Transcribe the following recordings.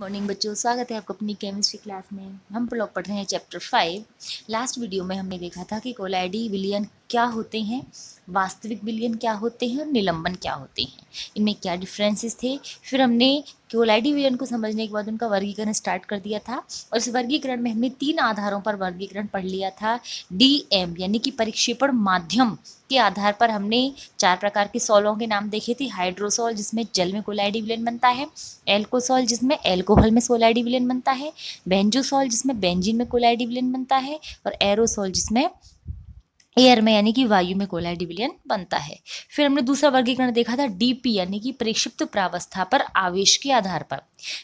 morning बच्चों स्वागत है आपको अपनी केमिस्ट्री क्लास में हम लोग पढ़ रहे हैं चैप्टर फाइव लास्ट वीडियो में हमने देखा था कि कोलाइडी विलियन क्या होते हैं वास्तविक विलयन क्या होते हैं और निलंबन क्या होते हैं इनमें क्या डिफरेंसेस थे फिर हमने क्योलाइडी विलयन को समझने के बाद उनका वर्गीकरण स्टार्ट कर दिया था और इस वर्गीकरण में हमने तीन आधारों पर वर्गीकरण पढ़ लिया था डी एम यानी कि परिक्षेपण माध्यम के आधार पर हमने चार प्रकार के सॉलों के नाम देखे थे हाइड्रोसॉल जिसमें जल में कोलाइडी विलयन बनता है एल्कोसॉल जिसमें एल्कोहल में सोलाइडी विलयन बनता है बेंजोसॉल जिसमें बेंजिन में कोलाइडी विलयन बनता है और एरोसॉल जिसमें एयर में यानी कि वायु में गोला डिविलियन बनता है फिर हमने दूसरा वर्गीकरण देखा था डीपी यानी कि प्रक्षिप्त प्रावस्था पर आवेश के आधार पर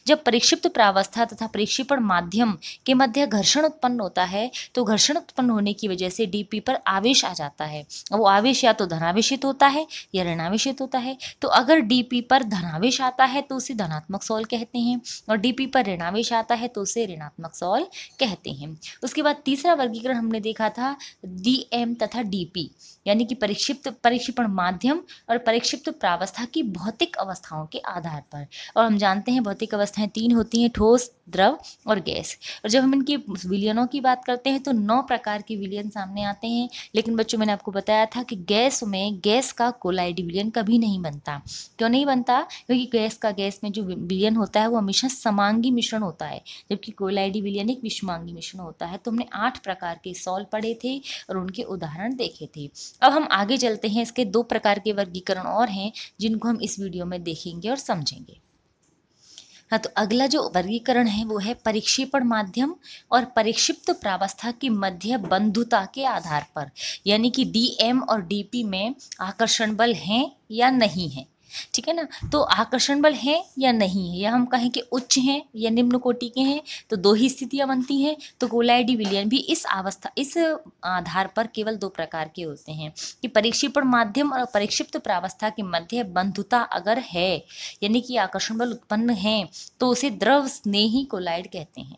जब प्रक्षिप्त प्रावस्था तथा प्रक्षेपण माध्यम के मध्य घर्षण उत्पन्न होता है तो घर्षण उत्पन्न होने की वजह से डीपी पर आवेश आ जाता है वो आवेश या तो धनावेशित होता है या ऋणावेशित होता है तो अगर डीपी पर धनावेश आता है तो उसे धनात्मक सॉल कहते हैं और डीपी पर ऋणावेश आता है तो उसे ऋणात्मक सॉल कहते हैं उसके बाद तीसरा वर्गीकरण हमने देखा था डी एम तथा डीपी यानी कि परीक्षिप्त परीक्षिपण माध्यम और परीक्षिप्त प्रावस्था की भौतिक अवस्थाओं के आधार पर और हम जानते हैं भौतिक अवस्थाएं तीन होती हैं ठोस द्रव और गैस और जब हम इनके विलियनों की बात करते हैं तो नौ प्रकार के विलियन सामने आते हैं लेकिन बच्चों मैंने आपको बताया था कि गैस में गैस का कोलाइड विलियन कभी नहीं बनता क्यों नहीं बनता क्योंकि गैस का गैस में जो विलियन होता है वो हमेशा समांगी मिश्रण होता है जबकि कोलाइडी विलियन एक विषमांगी मिश्रण होता है तो हमने आठ प्रकार के सॉल्व पढ़े थे और उनके उदाहरण देखे थे अब हम आगे चलते हैं इसके दो प्रकार के वर्गीकरण और हैं जिनको हम इस वीडियो में देखेंगे और समझेंगे हाँ तो अगला जो वर्गीकरण है वो है परिक्षेपण माध्यम और परिक्षिप्त प्रावस्था की मध्य बंधुता के आधार पर यानी कि डीएम और डीपी में आकर्षण बल हैं या नहीं है ठीक है ना तो आकर्षण बल है या नहीं है या हम कहें कि उच्च हैं या निम्न कोटि के हैं तो दो ही स्थितियाँ बनती हैं तो गोलाइडी विलियन भी इस अवस्था इस आधार पर केवल दो प्रकार के होते हैं कि परीक्षिपण माध्यम और परीक्षिप्त प्रावस्था के मध्य बंधुता अगर है यानी कि आकर्षण बल उत्पन्न है तो उसे द्रव स्नेही कोलाइड कहते हैं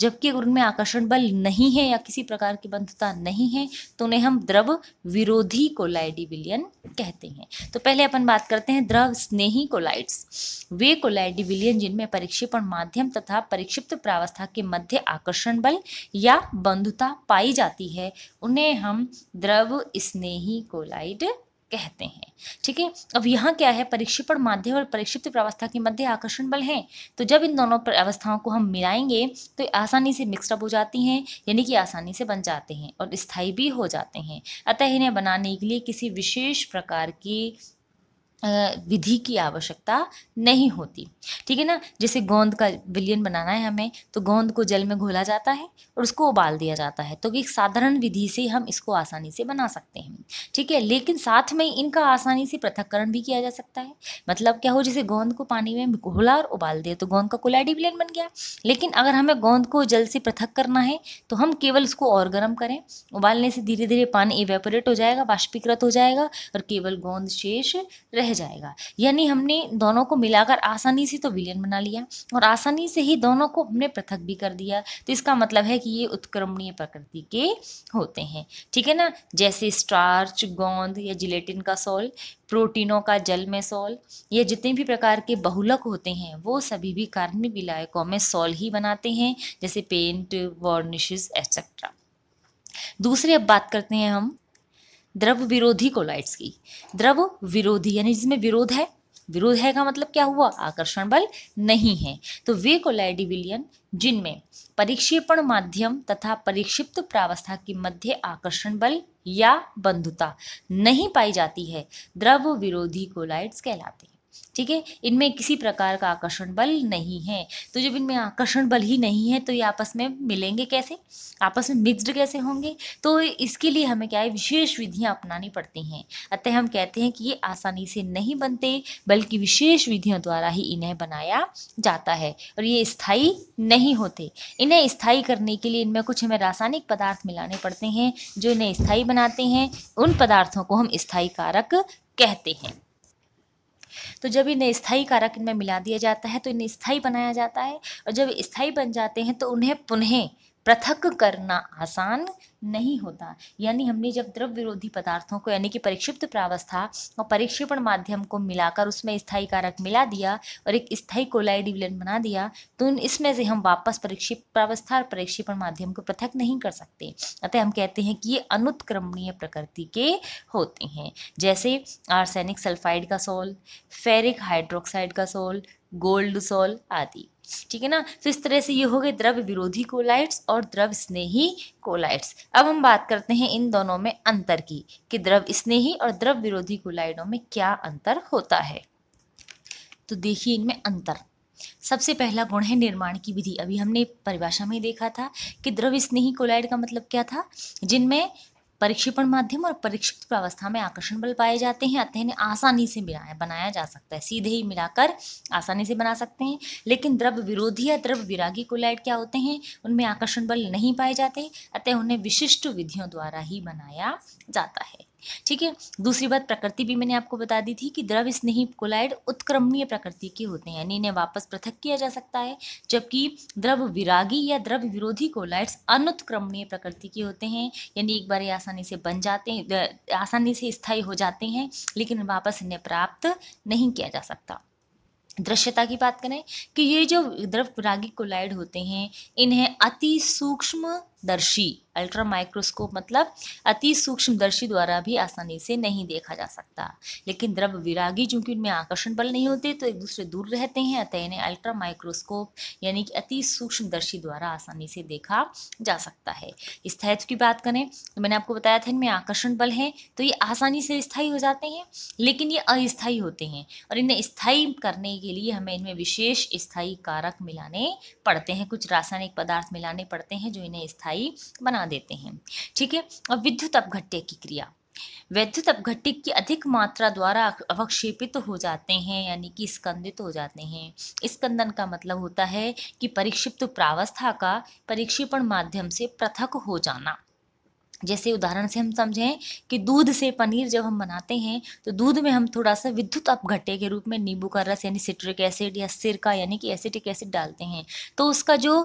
जबकि अगर उनमें आकर्षण बल नहीं है या किसी प्रकार की बंधुता नहीं है तो उन्हें हम द्रव विरोधी कोलाइडी विलियन कहते हैं तो पहले अपन बात करते हैं द्रव स्नेही कोलाइड्स वे कोलाइडी विलियन जिनमें परिक्षेपण माध्यम तथा परिक्षिप्त प्रावस्था के मध्य आकर्षण बल या बंधुता पाई जाती है उन्हें हम द्रव स्नेही कोलाइड कहते हैं ठीक है अब यहाँ क्या है परीक्षिपण माध्य और परीक्षिप्त व्यवस्था के मध्य आकर्षण बल हैं तो जब इन दोनों अवस्थाओं को हम मिलाएंगे तो आसानी से मिक्सअप हो जाती हैं यानी कि आसानी से बन जाते हैं और स्थायी भी हो जाते हैं अतः इन्हें बनाने के लिए किसी विशेष प्रकार की विधि की आवश्यकता नहीं होती ठीक है ना जैसे गोंद का विलियन बनाना है हमें तो गोंद को जल में घोला जाता है और उसको उबाल दिया जाता है तो एक साधारण विधि से हम इसको आसानी से बना सकते हैं ठीक है लेकिन साथ में इनका आसानी से पृथककरण भी किया जा सकता है मतलब क्या हो जैसे गोंद को पानी में घोला और उबाल दिया तो गोंद का कोलाइडी विलियन बन गया लेकिन अगर हमें गोंद को जल से पृथक करना है तो हम केवल उसको और गर्म करें उबालने से धीरे धीरे पानी इवेपोरेट हो जाएगा वाष्पीकृत हो जाएगा और केवल गोंद शेष रह रह जाएगा यानी हमने दोनों को मिलाकर आसानी से तो विलियन बना लिया और आसानी से ही दोनों को हमने पृथक भी कर दिया तो इसका मतलब है कि ये उत्क्रमणीय प्रकृति के होते हैं ठीक है ना जैसे स्टार्च गोंद या जिलेटिन का सोल प्रोटीनों का जल में सोल ये जितने भी प्रकार के बहुलक होते हैं वो सभी भी कार्बनिक विलायकों में सोल ही बनाते हैं जैसे पेंट वार्निशेस एक्सेट्रा दूसरी अब बात करते हैं हम द्रव विरोधी कोलाइट्स की द्रव विरोधी यानी जिसमें विरोध है विरोध है का मतलब क्या हुआ आकर्षण बल नहीं है तो वे कोलाइडी विलियन जिनमें परिक्षेपण माध्यम तथा परिक्षिप्त प्रावस्था के मध्य आकर्षण बल या बंधुता नहीं पाई जाती है द्रव विरोधी कोलाइड्स कहलाते ठीक है इनमें किसी प्रकार का आकर्षण बल नहीं है तो जब इनमें आकर्षण बल ही नहीं है तो ये आपस में मिलेंगे कैसे आपस में मिक्सड कैसे होंगे तो इसके लिए हमें क्या है विशेष विधियाँ अपनानी पड़ती हैं अतः हम कहते हैं कि ये आसानी से नहीं बनते बल्कि विशेष विधियों द्वारा ही इन्हें बनाया जाता है और ये स्थायी नहीं होते इन्हें स्थायी करने के लिए इनमें कुछ हमें रासायनिक पदार्थ मिलाने पड़ते हैं जो इन्हें स्थायी बनाते हैं उन पदार्थों को हम स्थायी कारक कहते हैं तो जब इन्हें स्थायी कारक इनमें मिला दिया जाता है तो इन्हें स्थायी बनाया जाता है और जब स्थायी बन जाते हैं तो उन्हें पुनः पृथक करना आसान नहीं होता यानी हमने जब द्रव विरोधी पदार्थों को यानी कि परिक्षिप्त प्रावस्था और परिक्षेपण माध्यम को मिलाकर उसमें स्थायी कारक मिला दिया और एक स्थायी कोलाइड विलयन बना दिया तो इसमें से हम वापस परिक्षिप्त प्रावस्था और परिक्षेपण माध्यम को पृथक नहीं कर सकते अतः हम कहते हैं कि ये अनुत्क्रमणीय प्रकृति के होते हैं जैसे आर्सेनिक सल्फाइड का सोल फेरिक हाइड्रोक्साइड का सोल गोल्ड सोल आदि ठीक है ना तो इस तरह से ये हो गए द्रव विरोधी कोलाइट्स और द्रव स्नेही कोलाइट्स अब हम बात करते हैं इन दोनों में अंतर की कि द्रव स्नेही और द्रव विरोधी कोलाइडों में क्या अंतर होता है तो देखिए इनमें अंतर सबसे पहला गुण है निर्माण की विधि अभी हमने परिभाषा में देखा था कि द्रव स्नेही कोलाइड का मतलब क्या था जिनमें परीक्षिपण माध्यम और परीक्षित प्रावस्था में आकर्षण बल पाए जाते हैं अतः इन्हें आसानी से मिलाया बनाया जा सकता है सीधे ही मिलाकर आसानी से बना सकते हैं लेकिन द्रव विरोधी या द्रव्य विरागी कोलाइड क्या होते हैं उनमें आकर्षण बल नहीं पाए जाते अतः उन्हें विशिष्ट विधियों द्वारा ही बनाया जाता है ठीक है दूसरी बात प्रकृति भी मैंने आपको बता दी थी कि द्रव स्नेही कोलाइड उत्क्रमणीय प्रकृति के होते हैं यानी इन्हें वापस पृथक किया जा सकता है जबकि द्रव विरागी या द्रव विरोधी कोलाइड्स अनुत्क्रमणीय प्रकृति के होते हैं यानी एक बार ये आसानी से बन जाते हैं आसानी से स्थायी हो जाते हैं लेकिन वापस इन्हें प्राप्त नहीं किया जा सकता दृश्यता की बात करें कि ये जो द्रव विरागी कोलाइड होते हैं इन्हें अति सूक्ष्म दर्शी अल्ट्रा माइक्रोस्कोप मतलब अति सूक्ष्म दर्शी द्वारा भी आसानी से नहीं देखा जा सकता लेकिन द्रव विरागी चूंकि उनमें आकर्षण बल नहीं होते तो एक दूसरे दूर रहते हैं अतः इन्हें अल्ट्रा माइक्रोस्कोप यानी कि अति सूक्ष्म दर्शी द्वारा आसानी से देखा जा सकता है स्थायित्व की बात करें तो मैंने आपको बताया था इनमें आकर्षण बल हैं तो ये आसानी से स्थायी हो जाते हैं लेकिन ये अस्थायी होते हैं और इन्हें स्थायी करने के लिए हमें इनमें विशेष स्थायी कारक मिलाने पड़ते हैं कुछ रासायनिक पदार्थ मिलाने पड़ते हैं जो इन्हें स्थायी स्थायी बना देते हैं ठीक है अब विद्युत अपघट्य की क्रिया वैद्युत अपघटिक की अधिक मात्रा द्वारा अवक्षेपित तो हो जाते हैं यानी कि स्कंदित तो हो जाते हैं स्कंदन का मतलब होता है कि परिक्षिप्त प्रावस्था का परिक्षेपण माध्यम से पृथक हो जाना जैसे उदाहरण से हम समझें कि दूध से पनीर जब हम बनाते हैं तो दूध में हम थोड़ा सा विद्युत अपघट्टे के रूप में नींबू का रस यानी सिट्रिक एसिड या सिरका यानी कि एसिटिक एसिड डालते हैं तो उसका जो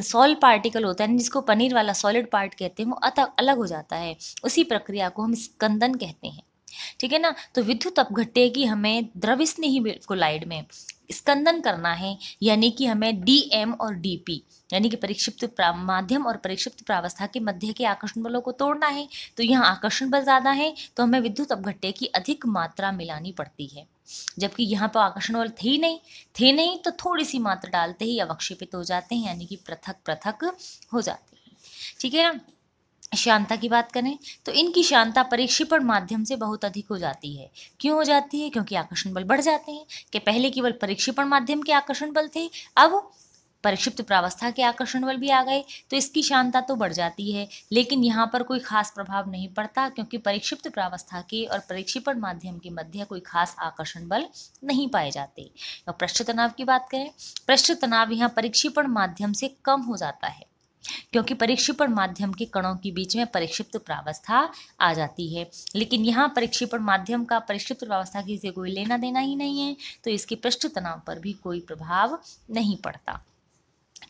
सॉल पार्टिकल होता है जिसको पनीर वाला सॉलिड पार्ट कहते हैं वो अतः अलग हो जाता है उसी प्रक्रिया को हम स्कंदन कहते हैं ठीक है ना तो विद्युत अपघट्य की हमें द्रव स्नेही कोलाइड में स्कंदन करना है यानी कि हमें डी एम और डी पी यानी कि परिक्षिप्त माध्यम और परिक्षिप्त प्रावस्था के मध्य के आकर्षण बलों को तोड़ना है तो यहाँ आकर्षण बल ज़्यादा है तो हमें विद्युत अपघट्य की अधिक मात्रा मिलानी पड़ती है जबकि यहाँ पर आकर्षण बल थे ही नहीं थे नहीं तो थोड़ी सी मात्रा डालते ही अवक्षेपित हो जाते हैं यानी कि पृथक पृथक हो जाते हैं ठीक है ना शांता की बात करें तो इनकी शांता परीक्षिपण माध्यम से बहुत अधिक हो जाती है क्यों हो जाती है क्योंकि आकर्षण बल बढ़ जाते हैं कि पहले केवल परीक्षिपण माध्यम के आकर्षण बल थे अब परिक्षिप्त प्रावस्था के आकर्षण बल भी आ गए तो इसकी शांता तो बढ़ जाती है लेकिन यहाँ पर कोई खास प्रभाव नहीं पड़ता क्योंकि परिक्षिप्त प्रावस्था के और परीक्षिपण माध्यम के मध्य कोई खास आकर्षण बल नहीं पाए जाते और पृष्ठ तनाव की बात करें पृष्ठ तनाव यहाँ परीक्षिपण माध्यम से कम हो जाता है क्योंकि परीक्षिपण माध्यम के कणों के बीच में परिक्षिप्त प्रावस्था आ जाती है लेकिन यहाँ परीक्षिपण माध्यम का परिक्षिप्त प्रावस्था की कोई लेना देना ही नहीं है तो इसके पृष्ठ तनाव पर भी कोई प्रभाव नहीं पड़ता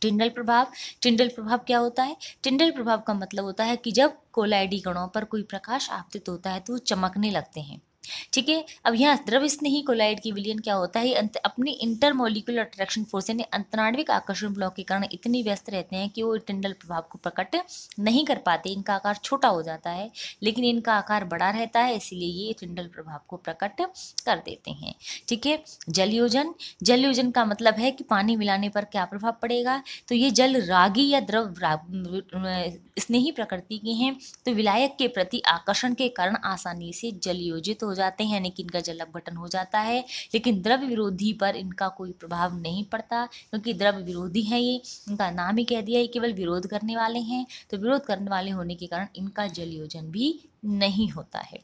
टिंडल प्रभाव टिंडल प्रभाव क्या होता है टिंडल प्रभाव का मतलब होता है कि जब कोलाइडी कणों पर कोई प्रकाश आपतित होता है तो वो चमकने लगते हैं ठीक है अब यहाँ द्रव स्नेही कोलाइड की विलियन क्या होता है अपनी इंटरमोलिकुलर अट्रैक्शन फोर्स यानी अंतराणविक आकर्षण ब्लॉक के कारण इतनी व्यस्त रहते हैं कि वो टिंडल प्रभाव को प्रकट नहीं कर पाते इनका आकार छोटा हो जाता है लेकिन इनका आकार बड़ा रहता है इसीलिए ये टिंडल प्रभाव को प्रकट कर देते हैं ठीक है जलयोजन जलयोजन का मतलब है कि पानी मिलाने पर क्या प्रभाव पड़ेगा तो ये जल रागी या द्रव स्नेही प्रकृति के हैं तो विलायक के प्रति आकर्षण के कारण आसानी से जलयोजित हो जाते हैं यानी कि इनका जल अपघटन हो जाता है लेकिन द्रव्य विरोधी पर इनका कोई प्रभाव नहीं पड़ता क्योंकि द्रव्य विरोधी हैं ये इनका नाम ही कह दिया है केवल विरोध करने वाले हैं तो विरोध करने वाले होने के कारण इनका जल योजन भी नहीं होता है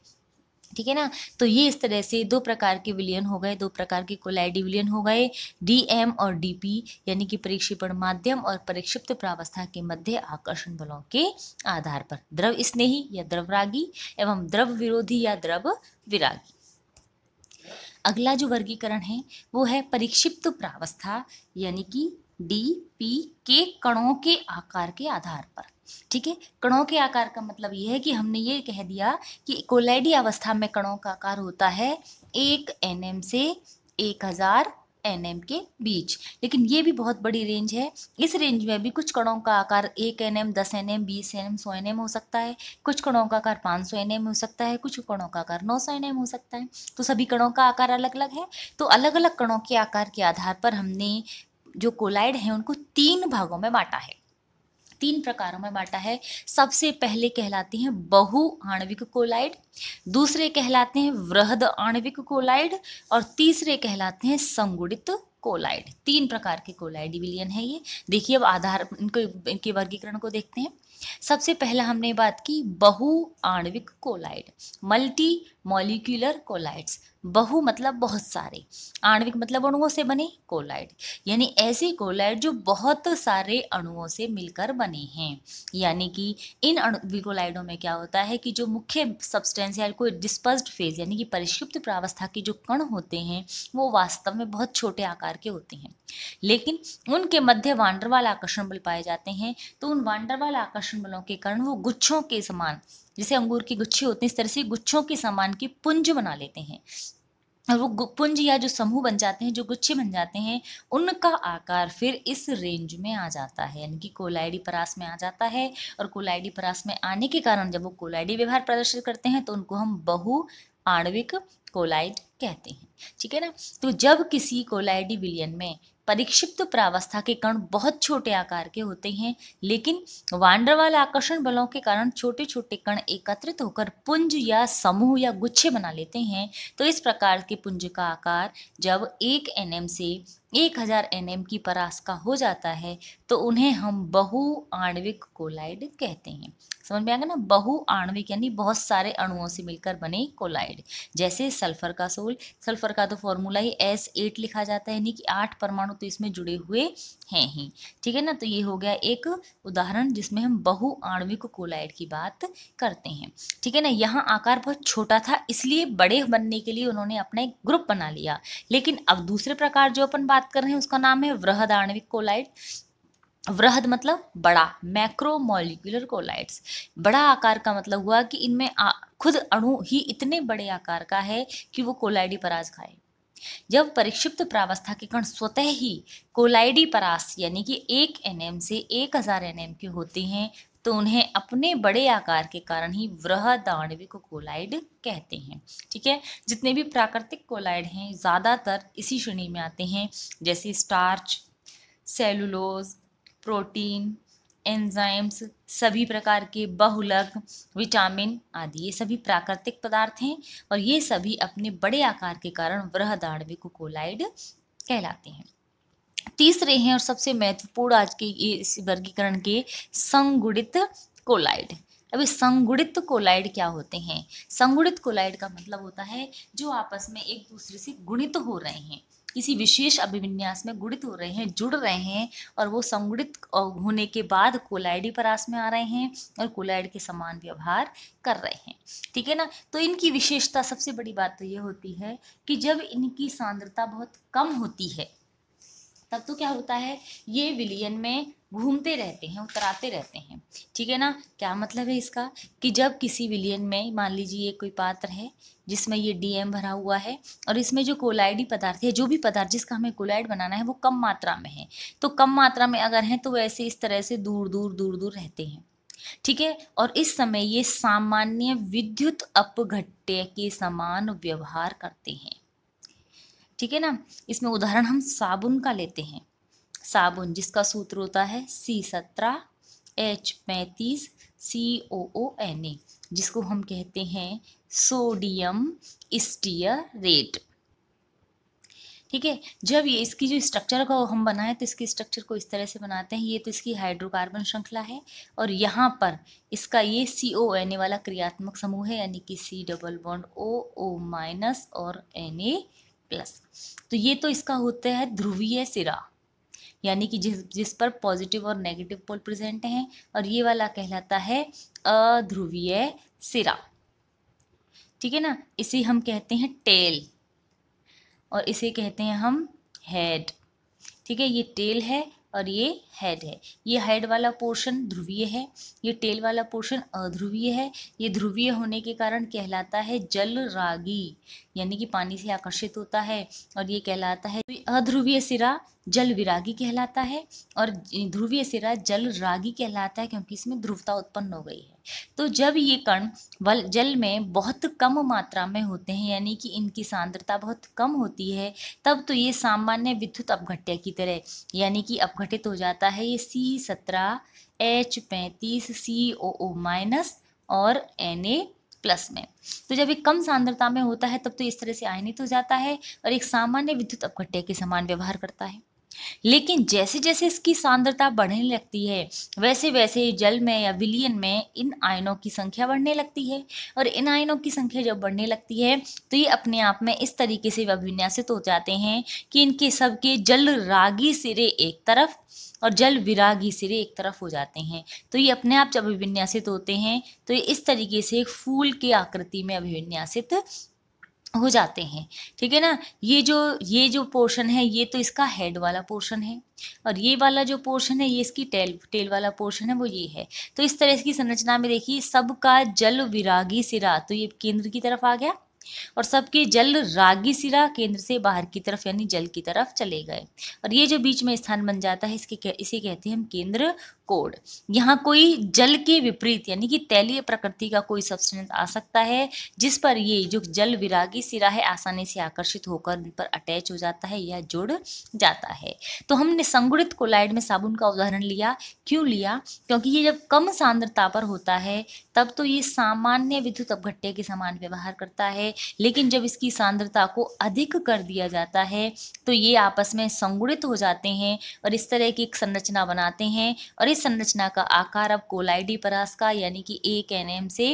ठीक है ना तो ये इस तरह से दो प्रकार के विलयन हो गए दो प्रकार के कोलाइडी विलयन हो गए डीएम और डीपी यानी कि परीक्षेपण माध्यम और परिक्षिप्त प्रावस्था के मध्य आकर्षण बलों के आधार पर द्रव स्नेही या द्रवरागी एवं द्रव विरोधी या द्रव विरागी अगला जो वर्गीकरण है वो है परीक्षिप्त प्रावस्था यानी कि डी पी के कणों के आकार के आधार पर ठीक है कणों के आकार का मतलब यह है कि हमने ये कह दिया कि कोलाइडी अवस्था में कणों का आकार होता है एक एन से एक हज़ार एन एम के बीच लेकिन ये भी बहुत बड़ी रेंज है इस रेंज में भी कुछ कणों का आकार एक एन एम दस एन एम बीस एन एम सौ एन एम हो सकता है कुछ कणों का आकार पाँच सौ एन एम हो सकता है कुछ कणों का आकार नौ सौ एन एम हो सकता है तो सभी कणों का आकार अलग अलग है तो अलग अलग कणों के आकार के आधार पर हमने जो कोलाइड है उनको तीन भागों में बांटा है तीन प्रकारों में बांटा है सबसे पहले कहलाते हैं बहु आणविक कोलाइड दूसरे कहलाते हैं वृहद आणविक कोलाइड और तीसरे कहलाते हैं संगुणित कोलाइड तीन प्रकार के कोलाइड विलियन है ये देखिए अब आधार इनको इनके वर्गीकरण को देखते हैं सबसे पहला हमने बात की बहु आणविक कोलाइड मल्टी मॉलिक्यूलर कोलाइड्स बहु मतलब बहुत सारे आणविक मतलब अणुओं से बने कोलाइड यानी ऐसे कोलाइड जो बहुत सारे अणुओं से मिलकर बने हैं यानी कि इन अणुविकोलाइडों में क्या होता है कि जो मुख्य सब्सटेंस या कोई डिस्पर्स्ड फेज यानी कि परिष्कृप्त प्रावस्था के जो कण होते हैं वो वास्तव में बहुत छोटे आकार के होते हैं लेकिन उनके मध्य वांडरवाल आकर्षण बल पाए जाते हैं तो उन वांडरवाल आकर्षण बलों के कारण वो गुच्छों के समान जिसे अंगूर की गुच्छी होती है इस तरह से गुच्छों के सामान की पुंज बना लेते हैं और वो पुंज या जो समूह बन जाते हैं जो गुच्छे बन जाते हैं उनका आकार फिर इस रेंज में आ जाता है यानी कि कोलाइडी परास में आ जाता है और कोलाइडी परास में आने के कारण जब वो कोलाइडी व्यवहार प्रदर्शित करते हैं तो उनको हम बहु आणविक कोलाइड कहते हैं ठीक है ना तो जब किसी कोलाइडी विलियन में परिक्षिप्त प्रावस्था के कण बहुत छोटे आकार के होते हैं लेकिन वांडरवाल आकर्षण बलों के कारण छोटे छोटे कण एकत्रित होकर पुंज या समूह या गुच्छे बना लेते हैं तो इस प्रकार के पुंज का आकार जब एक एन से एक हज़ार एन की परास का हो जाता है तो उन्हें हम बहु आणविक कोलाइड कहते हैं समझ में आ गया ना बहु आणविक यानी बहुत सारे अणुओं से मिलकर बने कोलाइड जैसे सल्फर का सोल सल्फर का तो फॉर्मूला ही एस एट लिखा जाता है यानी कि आठ परमाणु तो इसमें जुड़े हुए हैं ही ठीक है ना तो ये हो गया एक उदाहरण जिसमें हम बहु आणविक कोलाइड की बात करते हैं ठीक है ना यहाँ आकार बहुत छोटा था इसलिए बड़े बनने के लिए उन्होंने अपना एक ग्रुप बना लिया लेकिन अब दूसरे प्रकार जो अपन बात बात कर रहे हैं उसका नाम है वृहद आणविक कोलाइड वृहद मतलब बड़ा मैक्रोमोलिकुलर कोलाइड्स बड़ा आकार का मतलब हुआ कि इनमें खुद अणु ही इतने बड़े आकार का है कि वो कोलाइडी पराज खाए जब परिक्षिप्त प्रावस्था के कण स्वतः ही कोलाइडी परास यानी कि एक एनएम से एक हज़ार एनएम के होते हैं तो उन्हें अपने बड़े आकार के कारण ही दाणविक कोलाइड कहते हैं ठीक है जितने भी प्राकृतिक कोलाइड हैं ज़्यादातर इसी श्रेणी में आते हैं जैसे स्टार्च सेलुलोज प्रोटीन एंजाइम्स सभी प्रकार के बहुलक विटामिन आदि ये सभी प्राकृतिक पदार्थ हैं और ये सभी अपने बड़े आकार के कारण दाणविक कोलाइड कहलाते हैं तीसरे हैं और सबसे महत्वपूर्ण आज के इस वर्गीकरण के संगुणित कोलाइड अभी संगुणित कोलाइड क्या होते हैं संगुणित कोलाइड का मतलब होता है जो आपस में एक दूसरे से गुणित हो रहे हैं किसी विशेष अभिविन्यास में गुणित हो रहे हैं जुड़ रहे हैं और वो संगुणित होने के बाद कोलाइडी परास में आ रहे हैं और कोलाइड के समान व्यवहार कर रहे हैं ठीक है ना तो इनकी विशेषता सबसे बड़ी बात तो ये होती है कि जब इनकी सांद्रता बहुत कम होती है तब तो क्या होता है ये विलियन में घूमते रहते हैं उतराते रहते हैं ठीक है ना क्या मतलब है इसका कि जब किसी विलियन में मान लीजिए ये कोई पात्र है जिसमें ये डीएम भरा हुआ है और इसमें जो कोलाइडी पदार्थ है जो भी पदार्थ जिसका हमें कोलाइड बनाना है वो कम मात्रा में है तो कम मात्रा में अगर है तो वैसे इस तरह से दूर दूर दूर दूर रहते हैं ठीक है और इस समय ये सामान्य विद्युत अपघट्य के समान व्यवहार करते हैं ठीक है ना इसमें उदाहरण हम साबुन का लेते हैं साबुन जिसका सूत्र होता है सी सत्रह एच पैंतीस सी ओ ओ एन ए जिसको हम कहते हैं सोडियम स्टीयरेट ठीक है जब ये इसकी जो स्ट्रक्चर को हम बनाए तो इसकी स्ट्रक्चर को इस तरह से बनाते हैं ये तो इसकी हाइड्रोकार्बन श्रृंखला है और यहाँ पर इसका ये सी ओ एन ए वाला क्रियात्मक समूह है यानी कि C double bond O O minus और एन ए प्लस तो ये तो इसका होता है ध्रुवीय सिरा यानी कि जिस जिस पर पॉजिटिव और नेगेटिव पोल प्रेजेंट हैं और ये वाला कहलाता है अध्रुवीय सिरा ठीक है ना इसे हम कहते हैं टेल और इसे कहते हैं हम हेड ठीक है ये टेल है और ये हेड है ये हेड वाला पोर्शन ध्रुवीय है ये टेल वाला पोर्शन अध्रुवीय है ये ध्रुवीय होने के कारण कहलाता है जल रागी यानी कि पानी से आकर्षित होता है और ये कहलाता है अध्रुवीय सिरा जल विरागी कहलाता है और ध्रुवीय सिरा जल रागी कहलाता है क्योंकि इसमें ध्रुवता उत्पन्न हो गई है तो जब ये कण वल जल में बहुत कम मात्रा में होते हैं यानी कि इनकी सांद्रता बहुत कम होती है तब तो ये सामान्य विद्युत अपघट्य की तरह यानी कि अपघटित हो जाता है ये सी सत्रह एच पैंतीस सी ओ ओ माइनस और एन ए प्लस में तो जब ये कम सांद्रता में होता है तब तो इस तरह से आयनित हो जाता है और एक सामान्य विद्युत अपघट्य के समान व्यवहार करता है लेकिन जैसे जैसे इसकी सांद्रता बढ़ने लगती है वैसे वैसे जल में या विलियन में इन आयनों की संख्या बढ़ने लगती है और इन आयनों की संख्या जब बढ़ने लगती है तो ये अपने आप में इस तरीके से विन्यासित हो जाते हैं कि इनके सबके जल रागी सिरे एक तरफ और जल विरागी सिरे एक तरफ हो जाते हैं तो ये अपने आप जब अभिविन्यासित होते हैं तो ये इस तरीके से एक फूल के आकृति में अभिविन्यासित हो जाते हैं ठीक है ना ये जो ये जो पोर्शन है ये तो इसका हेड वाला पोर्शन है और ये वाला जो पोर्शन है ये इसकी टेल टेल वाला पोर्शन है वो ये है तो इस तरह इसकी संरचना में देखिए सबका जल विरागी सिरा तो ये केंद्र की तरफ आ गया और सबके जल रागी सिरा केंद्र से बाहर की तरफ यानी जल की तरफ चले गए और ये जो बीच में स्थान बन जाता है इसके इसे कहते हैं हम केंद्र कोड यहाँ कोई जल के विपरीत यानी कि तैलीय प्रकृति का कोई सब्सटेंस आ सकता है जिस पर ये जो जल विरागी सिरा है आसानी से आकर्षित होकर उन पर अटैच हो जाता है या जुड़ जाता है तो हमने संगुणित कोलाइड में साबुन का उदाहरण लिया क्यों लिया क्योंकि ये जब कम सांद्रता पर होता है तब तो ये सामान्य विद्युत अपघट्टे के समान व्यवहार करता है है लेकिन जब इसकी सांद्रता को अधिक कर दिया जाता है तो ये आपस में संगुणित हो जाते हैं और इस तरह की एक संरचना बनाते हैं और इस संरचना का आकार अब कोलाइडी परास का यानी कि एक एन से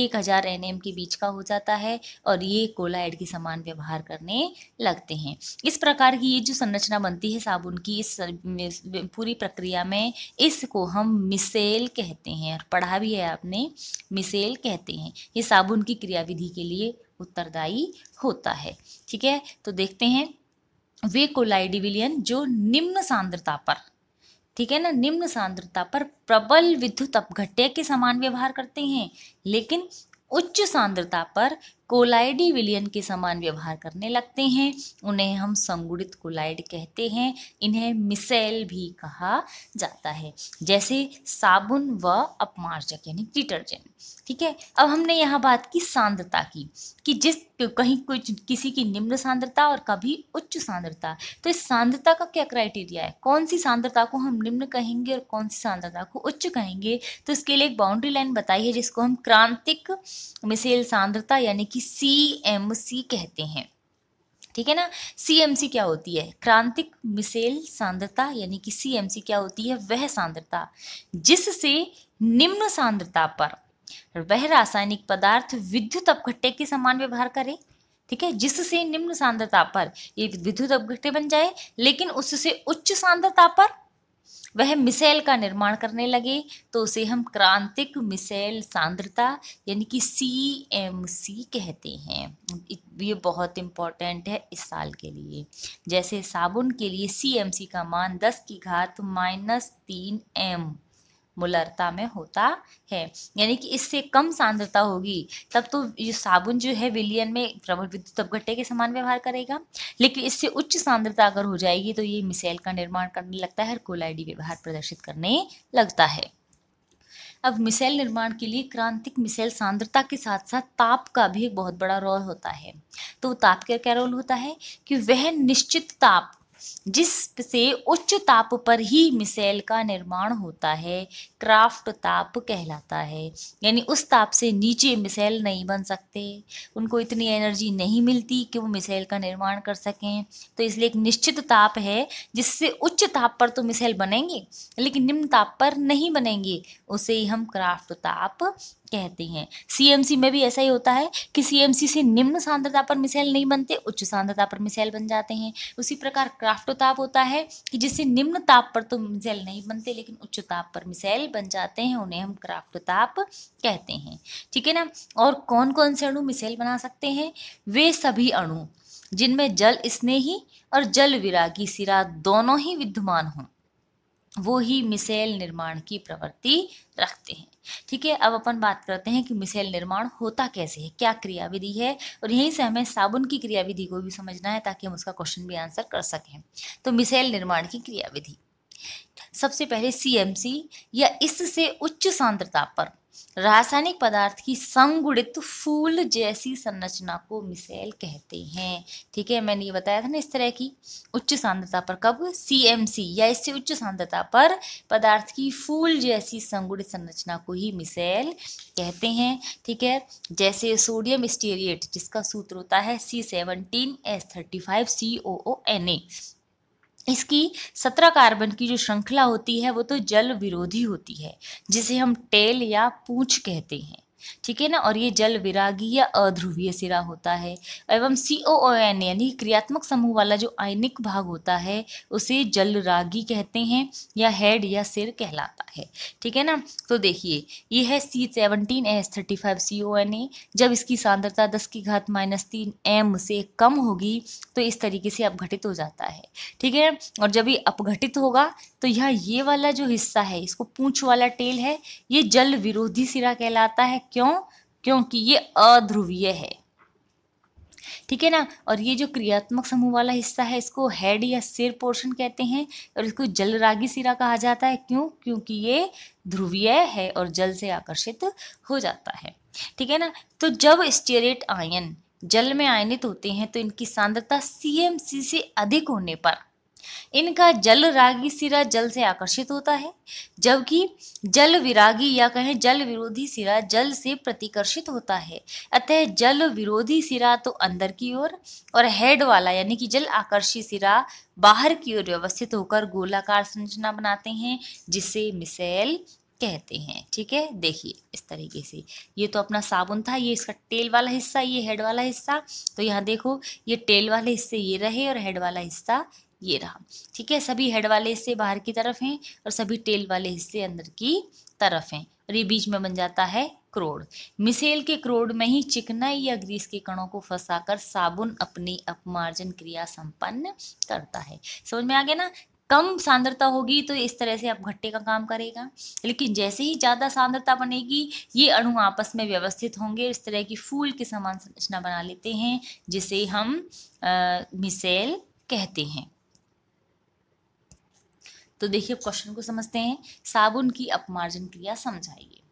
एक हज़ार एन के बीच का हो जाता है और ये कोलाइड के समान व्यवहार करने लगते हैं इस प्रकार की ये जो संरचना बनती है साबुन की इस पूरी प्रक्रिया में इसको हम मिसेल कहते हैं और पढ़ा भी है आपने मिसेल कहते हैं ये साबुन की क्रियाविधि के लिए उत्तरदायी होता है ठीक है तो देखते हैं वे कोलाइडी विलियन जो निम्न सांद्रता पर ठीक है ना निम्न सांद्रता पर प्रबल विद्युत अपघट्य के समान व्यवहार करते हैं लेकिन उच्च सांद्रता पर कोलाइडी विलियन के समान व्यवहार करने लगते हैं उन्हें हम संगुड़ित कोलाइड कहते हैं इन्हें मिसेल भी कहा जाता है जैसे साबुन व अपमार्जक यानी डिटर्जेंट ठीक है अब हमने यहाँ बात की सांद्रता की कि जिस कहीं कुछ किसी की निम्न सांद्रता और कभी उच्च सांद्रता तो इस सांद्रता का क्या क्राइटेरिया है कौन सी सांद्रता को हम निम्न कहेंगे और कौन सी सांद्रता को उच्च कहेंगे तो इसके लिए एक बाउंड्री लाइन बताई है जिसको हम क्रांतिक मिसेल सांद्रता यानी कि कि सी एम सी कहते हैं ठीक है ना सी एम सी क्या होती है क्रांतिक मिसेल सांद्रता यानी कि सी क्या होती है वह सांद्रता जिससे निम्न सांद्रता पर वह रासायनिक पदार्थ विद्युत अपघट्टे के समान व्यवहार करे ठीक है जिससे निम्न सांद्रता पर ये विद्युत अपघट्टे बन जाए लेकिन उससे उच्च सांद्रता पर वह मिसाइल का निर्माण करने लगे तो उसे हम क्रांतिक मिसाइल सांद्रता यानी कि सी एम सी कहते हैं ये बहुत इम्पॉर्टेंट है इस साल के लिए जैसे साबुन के लिए सी एम सी का मान दस की घात माइनस तीन एम मुलरता में होता है यानी कि इससे कम सांद्रता होगी तब तो ये साबुन जो है विलियन में प्रबल विद्युत अपघट्टे के समान व्यवहार करेगा लेकिन इससे उच्च सांद्रता अगर हो जाएगी तो ये मिसाइल का निर्माण करने लगता है और कोलाइडी व्यवहार प्रदर्शित करने लगता है अब मिसाइल निर्माण के लिए क्रांतिक मिसाइल सांद्रता के साथ साथ ताप का भी एक बहुत बड़ा रोल होता है तो ताप का क्या रोल होता है कि वह निश्चित ताप जिससे उच्च ताप पर ही मिसाइल का निर्माण होता है क्राफ्ट ताप कहलाता है यानी उस ताप से नीचे मिसाइल नहीं बन सकते उनको इतनी एनर्जी नहीं मिलती कि वो मिसाइल का निर्माण कर सकें तो इसलिए एक निश्चित ताप है जिससे उच्च ताप पर तो मिसाइल बनेंगे लेकिन निम्न ताप पर नहीं बनेंगे उसे ही हम क्राफ्ट ताप कहते हैं सीएमसी में भी ऐसा ही होता है कि सीएमसी से निम्न सांद्रता पर मिसाइल नहीं बनते उच्च सांद्रता पर मिसाइल बन जाते हैं उसी प्रकार क्राफ्ट ताप होता है कि जिससे निम्न ताप पर तो मिसाइल नहीं बनते लेकिन उच्च ताप पर मिसाइल बन जाते हैं उन्हें हम क्राफ्ट ताप कहते हैं ठीक है ना और कौन कौन से अणु मिसाइल बना सकते हैं वे सभी अणु जिनमें जल स्नेही और जल विरागी सिरा दोनों ही विद्यमान हों वो ही मिसेल निर्माण की प्रवृत्ति रखते हैं ठीक है अब अपन बात करते हैं कि मिसेल निर्माण होता कैसे है क्या क्रियाविधि है और यहीं से हमें साबुन की क्रियाविधि को भी समझना है ताकि हम उसका क्वेश्चन भी आंसर कर सकें तो मिसेल निर्माण की क्रियाविधि सबसे पहले सी या इससे उच्च सांद्रता पर रासायनिक पदार्थ की संगुणित फूल जैसी संरचना को मिसेल कहते हैं ठीक है मैंने ये बताया था ना इस तरह की उच्च सांद्रता पर कब सी या इससे उच्च सांद्रता पर पदार्थ की फूल जैसी संगुणित संरचना को ही मिसेल कहते हैं ठीक है जैसे सोडियम स्टेरिएट जिसका सूत्र होता है C seventeen S thirty five C O O N A इसकी सत्रह कार्बन की जो श्रृंखला होती है वो तो जल विरोधी होती है जिसे हम टेल या पूछ कहते हैं ठीक है ना और ये जल विरागी या अध्रुवीय सिरा होता है एवं सी ओ ओ एन यानी क्रियात्मक समूह वाला जो आयनिक भाग होता है उसे जल रागी कहते हैं या हेड या सिर कहलाता है ठीक है ना तो देखिए ये है C seventeen S thirty five C O N A जब इसकी सांद्रता दस की घात माइनस तीन एम से कम होगी तो इस तरीके से अपघटित हो जाता है ठीक है और जब ये अपघटित होगा तो यह ये वाला जो हिस्सा है इसको पूंछ वाला टेल है ये जल विरोधी सिरा कहलाता है क्यों क्योंकि ये अध्रुवीय है ठीक है ना और ये जो क्रियात्मक समूह वाला हिस्सा है इसको हेड या सिर पोर्शन कहते हैं और इसको जलरागी सिरा कहा जाता है क्यों क्योंकि ये ध्रुवीय है और जल से आकर्षित हो जाता है ठीक है ना तो जब स्टेरेट आयन जल में आयनित होते हैं तो इनकी सांद्रता सी से अधिक होने पर इनका जल रागी सिरा जल से आकर्षित होता है जबकि जल विरागी या कहें जल विरोधी सिरा जल से प्रतिकर्षित होता है अतः जल विरोधी सिरा तो अंदर की ओर और, और हेड वाला यानी कि जल आकर्षी सिरा बाहर की ओर व्यवस्थित होकर गोलाकार संरचना बनाते हैं जिसे मिसेल कहते हैं ठीक है देखिए इस तरीके से ये तो अपना साबुन था ये इसका टेल वाला हिस्सा ये हेड वाला हिस्सा तो यहाँ देखो ये टेल वाले हिस्से ये रहे और हेड वाला हिस्सा ये रहा ठीक है सभी हेड वाले हिस्से बाहर की तरफ हैं और सभी टेल वाले हिस्से अंदर की तरफ हैं और ये बीच में बन जाता है क्रोड मिसेल के क्रोड में ही चिकनाई या ग्रीस के कणों को फंसाकर साबुन अपनी अपमार्जन क्रिया संपन्न करता है समझ में आ गया ना कम सांद्रता होगी तो इस तरह से आप घट्टे का काम करेगा लेकिन जैसे ही ज़्यादा सांद्रता बनेगी ये अणु आपस में व्यवस्थित होंगे इस तरह की फूल के समान संरचना बना लेते हैं जिसे हम आ, मिसेल कहते हैं तो देखिए क्वेश्चन को समझते हैं साबुन की अपमार्जन क्रिया समझाइए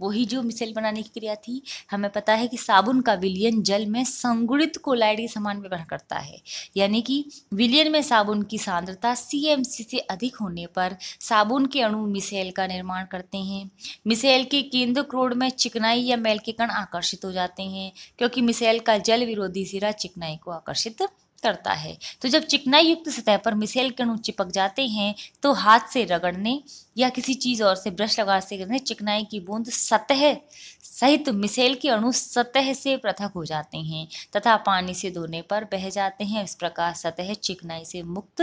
वही जो मिसाइल बनाने की क्रिया थी हमें पता है कि साबुन का विलियन जल में संगुणित कोलाइड के समान व्यवहार करता है यानी कि विलियन में साबुन की सांद्रता सी से अधिक होने पर साबुन के अणु मिसाइल का निर्माण करते हैं मिसाइल के केंद्र क्रोड में चिकनाई या मैल के कण आकर्षित हो जाते हैं क्योंकि मिसाइल का जल विरोधी सिरा चिकनाई को आकर्षित करता है तो जब चिकनाई युक्त सतह पर मिसेल कणु चिपक जाते हैं तो हाथ से रगड़ने या किसी चीज़ और से ब्रश लगा से करने चिकनाई की बूंद सतह सहित तो मिसेल के अणु सतह से पृथक हो जाते हैं तथा पानी से धोने पर बह जाते हैं इस प्रकार सतह चिकनाई से मुक्त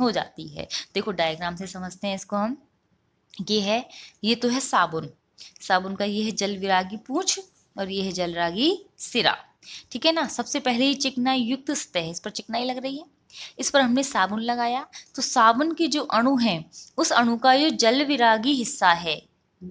हो जाती है देखो डायग्राम से समझते हैं इसको हम ये है ये तो है साबुन साबुन का ये है जल विरागी पूछ और ये है जलरागी सिरा ठीक है ना सबसे पहले ही चिकनाई युक्त सतह इस पर चिकनाई लग रही है इस पर हमने साबुन लगाया तो साबुन की जो अणु है उस अणु का जो जल विरागी हिस्सा है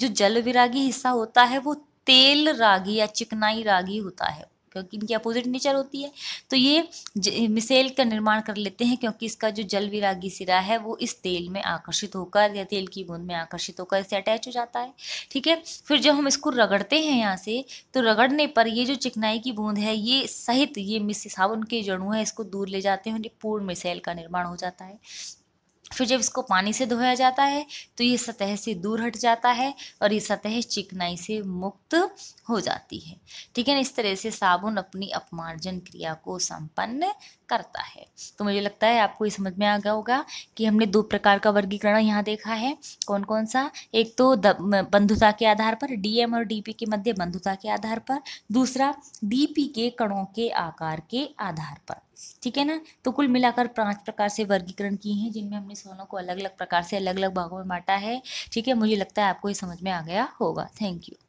जो जल विरागी हिस्सा होता है वो तेल रागी या चिकनाई रागी होता है क्योंकि इनकी अपोजिट नेचर होती है तो ये मिसेल का निर्माण कर लेते हैं क्योंकि इसका जो जल विरागी सिरा है वो इस तेल में आकर्षित होकर या तेल की बूंद में आकर्षित होकर इससे अटैच हो जाता है ठीक है फिर जब हम इसको रगड़ते हैं यहाँ से तो रगड़ने पर ये जो चिकनाई की बूंद है ये सहित ये मिस साबुन के जड़ू है इसको दूर ले जाते हैं पूर्ण मिसेल का निर्माण हो जाता है फिर जब इसको पानी से धोया जाता है तो ये सतह से दूर हट जाता है और ये सतह चिकनाई से मुक्त हो जाती है ठीक है ना इस तरह से साबुन अपनी अपमार्जन क्रिया को संपन्न करता है तो मुझे लगता है आपको ये समझ में आ गया होगा कि हमने दो प्रकार का वर्गीकरण यहाँ देखा है कौन कौन सा एक तो बंधुता के आधार पर डीएम और डीपी के मध्य बंधुता के आधार पर दूसरा डीपी के कणों के आकार के आधार पर ठीक है ना तो कुल मिलाकर पांच प्रकार से वर्गीकरण किए हैं जिनमें हमने सोनों को अलग अलग प्रकार से अलग अलग भागों में बांटा है ठीक है मुझे लगता है आपको ये समझ में आ गया होगा थैंक यू